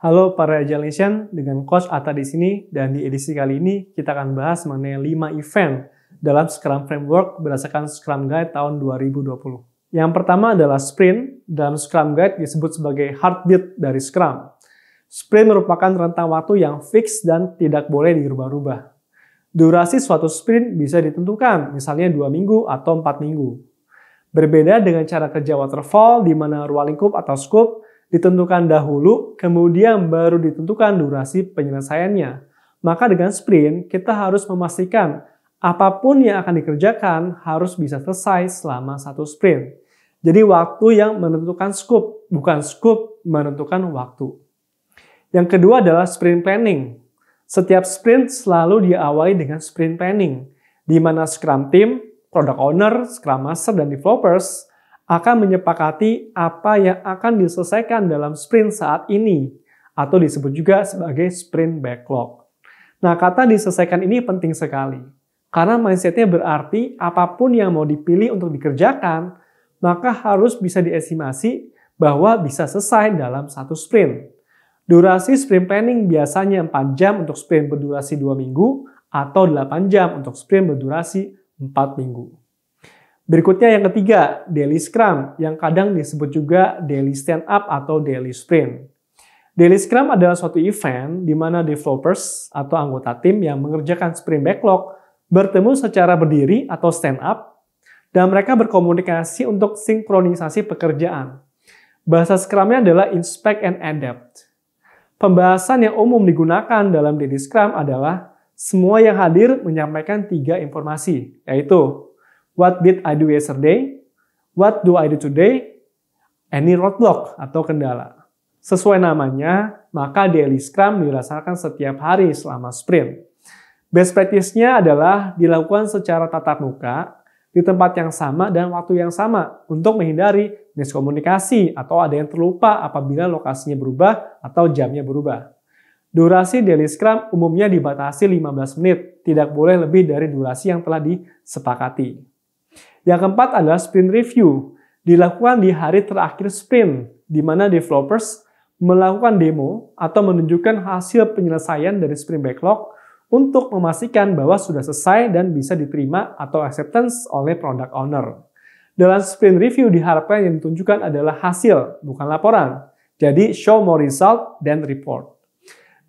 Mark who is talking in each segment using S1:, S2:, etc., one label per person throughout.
S1: Halo para Nation dengan Coach Ata di sini dan di edisi kali ini kita akan bahas mengenai 5 event dalam Scrum Framework berdasarkan Scrum Guide tahun 2020. Yang pertama adalah Sprint, dalam Scrum Guide disebut sebagai heartbeat dari Scrum. Sprint merupakan rentang waktu yang fix dan tidak boleh dirubah-rubah. Durasi suatu sprint bisa ditentukan, misalnya 2 minggu atau 4 minggu. Berbeda dengan cara kerja waterfall di mana ruang lingkup atau scope ditentukan dahulu, kemudian baru ditentukan durasi penyelesaiannya. Maka dengan sprint, kita harus memastikan apapun yang akan dikerjakan harus bisa selesai selama satu sprint. Jadi waktu yang menentukan scope, bukan scope menentukan waktu. Yang kedua adalah sprint planning. Setiap sprint selalu diawali dengan sprint planning, di mana Scrum Team, Product Owner, Scrum Master, dan Developers akan menyepakati apa yang akan diselesaikan dalam sprint saat ini, atau disebut juga sebagai sprint backlog. Nah, kata diselesaikan ini penting sekali, karena mindsetnya berarti apapun yang mau dipilih untuk dikerjakan, maka harus bisa diestimasi bahwa bisa selesai dalam satu sprint. Durasi sprint planning biasanya 4 jam untuk sprint berdurasi 2 minggu atau 8 jam untuk sprint berdurasi 4 minggu. Berikutnya yang ketiga, daily scrum yang kadang disebut juga daily stand up atau daily sprint. Daily scrum adalah suatu event di mana developers atau anggota tim yang mengerjakan sprint backlog bertemu secara berdiri atau stand up dan mereka berkomunikasi untuk sinkronisasi pekerjaan. Bahasa scrumnya adalah inspect and adapt. Pembahasan yang umum digunakan dalam daily scrum adalah semua yang hadir menyampaikan tiga informasi, yaitu What did I do yesterday? What do I do today? Any roadblock atau kendala. Sesuai namanya, maka daily scrum dirasakan setiap hari selama sprint. Best practice-nya adalah dilakukan secara tatap muka di tempat yang sama dan waktu yang sama untuk menghindari miskomunikasi atau ada yang terlupa apabila lokasinya berubah atau jamnya berubah. Durasi daily scrum umumnya dibatasi 15 menit, tidak boleh lebih dari durasi yang telah disepakati. Yang keempat adalah sprint review. Dilakukan di hari terakhir sprint, di mana developers melakukan demo atau menunjukkan hasil penyelesaian dari sprint backlog untuk memastikan bahwa sudah selesai dan bisa diterima atau acceptance oleh product owner. Dalam sprint review diharapkan yang ditunjukkan adalah hasil, bukan laporan. Jadi show more result than report.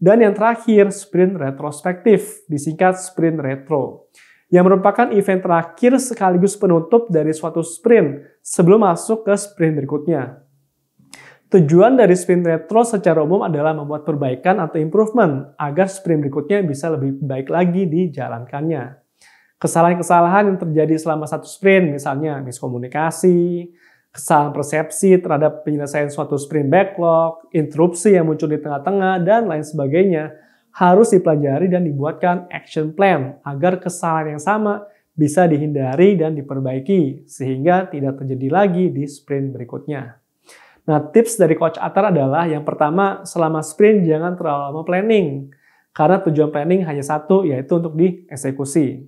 S1: Dan yang terakhir, sprint retrospektif, disingkat sprint retro yang merupakan event terakhir sekaligus penutup dari suatu sprint sebelum masuk ke sprint berikutnya. Tujuan dari sprint retro secara umum adalah membuat perbaikan atau improvement agar sprint berikutnya bisa lebih baik lagi dijalankannya. Kesalahan-kesalahan yang terjadi selama satu sprint, misalnya miskomunikasi, kesalahan persepsi terhadap penyelesaian suatu sprint backlog, interupsi yang muncul di tengah-tengah, dan lain sebagainya, harus dipelajari dan dibuatkan action plan agar kesalahan yang sama bisa dihindari dan diperbaiki sehingga tidak terjadi lagi di sprint berikutnya. Nah, tips dari Coach Atar adalah yang pertama, selama sprint jangan terlalu lama planning karena tujuan planning hanya satu yaitu untuk dieksekusi.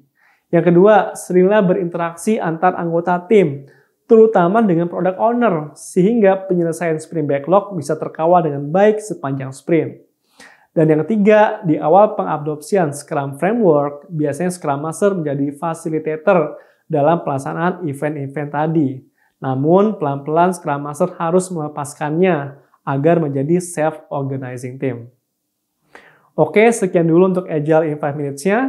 S1: Yang kedua, seringlah berinteraksi antar anggota tim terutama dengan product owner sehingga penyelesaian sprint backlog bisa terkawal dengan baik sepanjang sprint. Dan yang ketiga, di awal pengadopsian Scrum Framework, biasanya Scrum Master menjadi fasilitator dalam pelaksanaan event-event tadi. Namun, pelan-pelan Scrum Master harus melepaskannya agar menjadi self-organizing team. Oke, sekian dulu untuk Agile in 5 Minutes-nya.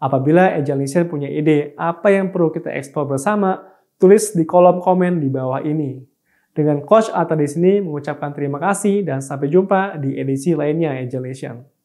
S1: Apabila Agile Nation punya ide apa yang perlu kita eksplor bersama, tulis di kolom komen di bawah ini. Dengan Coach Atta di sini mengucapkan terima kasih dan sampai jumpa di edisi lainnya Angelation.